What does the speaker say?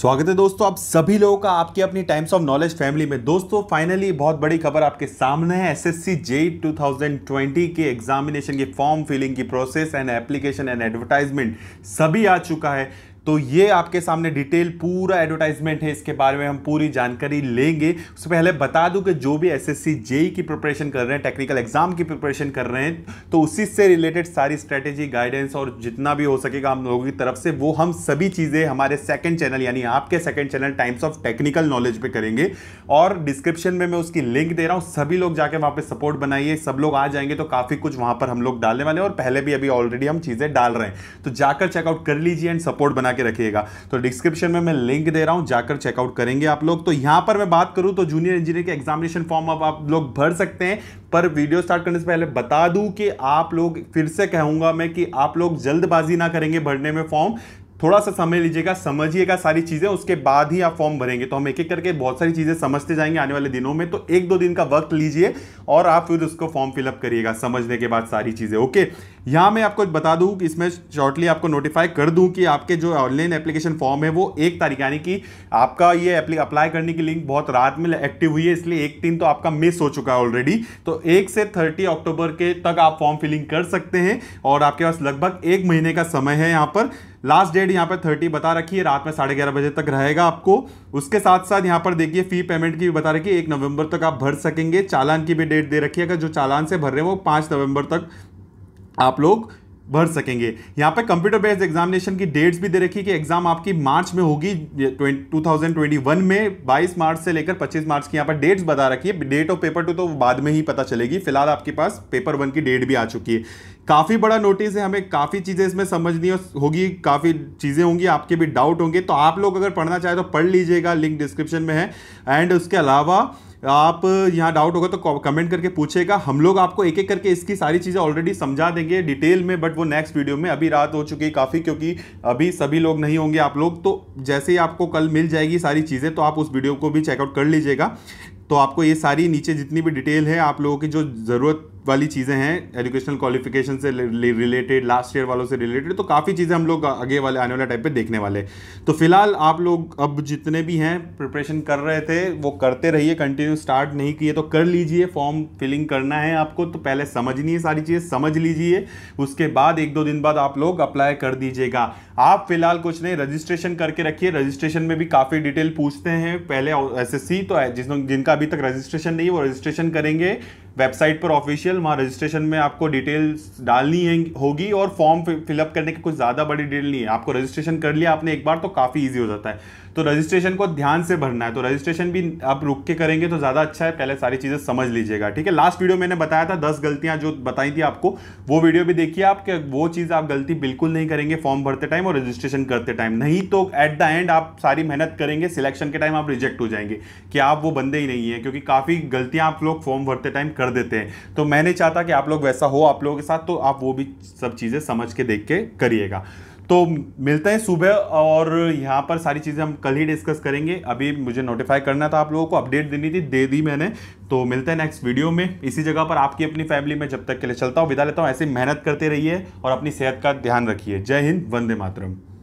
स्वागत है दोस्तों आप सभी लोगों का आपकी अपनी टाइम्स ऑफ नॉलेज फैमिली में दोस्तों फाइनली बहुत बड़ी खबर आपके सामने है एसएससी जेई 2020 के एग्जामिनेशन के फॉर्म फिलिंग की process and application and advertisement सभी आ चुका है तो ये आपके सामने डिटेल पूरा एडवर्टाइजमेंट है इसके बारे में हम पूरी जानकारी लेंगे उससे पहले बता दूं कि जो भी एस एस e की प्रिपरेशन कर रहे हैं टेक्निकल एग्जाम की प्रिपरेशन कर रहे हैं तो उसी से रिलेटेड सारी स्ट्रेटेजी गाइडेंस और जितना भी हो सकेगा हम लोगों की तरफ से वो हम सभी चीज़ें हमारे सेकेंड चैनल यानी आपके second channel times of technical knowledge पर करेंगे और डिस्क्रिप्शन में मैं उसकी लिंक दे रहा हूँ सभी लोग जाके वहाँ पर सपोर्ट बनाइए सब लोग आ जाएंगे तो काफ़ी कुछ वहाँ पर हम लोग डालने वाले और पहले भी अभी ऑलरेडी हम चीज़ें डाल रहे हैं तो जाकर चेकआउट कर लीजिए एंड सपोर्ट बना के रखिएगा तो डिस्क्रिप्शन में मैं लिंक दे रहा हूँ जाकर चेकआउट करेंगे आप लोग तो यहाँ पर मैं बात करूँ तो जूनियर इंजीनियर के एग्जामिनेशन फॉर्म अब आप लोग भर सकते हैं पर वीडियो स्टार्ट करने से पहले बता दूँ कि आप लोग फिर से कहूँगा मैं कि आप लोग जल्दबाजी ना करेंगे भरने में फॉर्म थोड़ा सा समय लीजिएगा समझिएगा सारी चीज़ें उसके बाद ही आप फॉर्म भरेंगे तो हम एक एक करके बहुत सारी चीज़ें समझते जाएंगे आने वाले दिनों में तो एक दो दिन का वक्त लीजिए और आप फिर उसको फॉर्म फिलअप करिएगा समझने के बाद सारी चीज़ें ओके यहाँ मैं आपको बता दूँ कि इसमें शॉर्टली आपको नोटिफाई कर दूँ कि आपके जो ऑनलाइन एप्लीकेशन फॉर्म है वो एक तारीख यानी कि आपका ये अप्लाई करने की लिंक बहुत रात में एक्टिव हुई है इसलिए एक दिन तो आपका मिस हो चुका है ऑलरेडी तो एक से थर्टी अक्टूबर के तक आप फॉर्म फिलिंग कर सकते हैं और आपके पास लगभग एक महीने का समय है यहाँ पर लास्ट डेट यहाँ पर थर्टी बता रखी है रात में साढ़े ग्यारह बजे तक रहेगा आपको उसके साथ साथ यहाँ पर देखिए फी पेमेंट की भी बता रखी है एक नवंबर तक आप भर सकेंगे चालान की भी डेट दे रखी है अगर जो चालान से भर रहे हैं वो पाँच नवंबर तक आप लोग भर सकेंगे यहाँ पे कंप्यूटर बेस्ड एग्जामिनेशन की डेट्स भी दे रखी कि एग्जाम आपकी मार्च में होगी 2021 में 22 मार्च से लेकर 25 मार्च की यहाँ पर डेट्स बता रखी है डेट ऑफ पेपर टू तो बाद में ही पता चलेगी फिलहाल आपके पास पेपर वन की डेट भी आ चुकी है काफ़ी बड़ा नोटिस है हमें काफ़ी चीज़ें इसमें समझनी होगी काफ़ी चीज़ें होंगी आपके भी डाउट होंगे तो आप लोग अगर पढ़ना चाहें तो पढ़ लीजिएगा लिंक डिस्क्रिप्शन में है एंड उसके अलावा आप यहाँ डाउट होगा तो कमेंट करके पूछेगा हम लोग आपको एक एक करके इसकी सारी चीज़ें ऑलरेडी समझा देंगे डिटेल में बट वो नेक्स्ट वीडियो में अभी रात हो चुकी है काफ़ी क्योंकि अभी सभी लोग नहीं होंगे आप लोग तो जैसे ही आपको कल मिल जाएगी सारी चीज़ें तो आप उस वीडियो को भी चेकआउट कर लीजिएगा तो आपको ये सारी नीचे जितनी भी डिटेल है आप लोगों की जो ज़रूरत वाली चीज़ें हैं एजुकेशनल क्वालिफिकेशन से रिलेटेड लास्ट ईयर वालों से रिलेटेड तो काफ़ी चीज़ें हम लोग आगे वाले आने वाले टाइम पे देखने वाले तो फिलहाल आप लोग अब जितने भी हैं प्रिपरेशन कर रहे थे वो करते रहिए कंटिन्यू स्टार्ट नहीं किए तो कर लीजिए फॉर्म फिलिंग करना है आपको तो पहले समझनी है सारी चीज़ें समझ लीजिए उसके बाद एक दो दिन बाद आप लोग अप्लाई कर दीजिएगा आप फिलहाल कुछ नहीं रजिस्ट्रेशन करके रखिए रजिस्ट्रेशन में भी काफ़ी डिटेल पूछते हैं पहले एस तो जिन जिनका अभी तक रजिस्ट्रेशन नहीं है वो रजिस्ट्रेशन करेंगे वेबसाइट पर ऑफिशियल वहाँ रजिस्ट्रेशन में आपको डिटेल्स डालनी है होगी और फॉर्म फिलअप करने की कुछ ज़्यादा बड़ी डिटेल नहीं है आपको रजिस्ट्रेशन कर लिया आपने एक बार तो काफ़ी ईजी हो जाता है तो रजिस्ट्रेशन को ध्यान से भरना है तो रजिस्ट्रेशन भी आप रुक के करेंगे तो ज़्यादा अच्छा है पहले सारी चीज़ें समझ लीजिएगा ठीक है लास्ट वीडियो मैंने बताया था दस गलतियाँ जो बताई थी आपको वो वीडियो भी देखिए आप कि वो चीज़ आप गलती बिल्कुल नहीं करेंगे फॉर्म भरते टाइम और रजिस्ट्रेशन करते टाइम नहीं तो एट द एंड आप सारी मेहनत करेंगे सिलेक्शन के टाइम आप रिजेक्ट हो जाएंगे कि आप वो बंदे ही नहीं है क्योंकि काफ़ी गलतियाँ आप लोग फॉर्म भरते टाइम कर देते हैं तो मैं नहीं चाहता कि आप लोग वैसा हो आप लोगों के साथ तो आप वो भी सब चीज़ें समझ के देख के करिएगा तो मिलते हैं सुबह और यहाँ पर सारी चीज़ें हम कल ही डिस्कस करेंगे अभी मुझे नोटिफाई करना था आप लोगों को अपडेट देनी थी दे दी मैंने तो मिलते हैं नेक्स्ट वीडियो में इसी जगह पर आपकी अपनी फैमिली में जब तक के लिए चलता हूँ विदा लेता हूँ ऐसे मेहनत करते रहिए और अपनी सेहत का ध्यान रखिए जय हिंद वंदे मातरम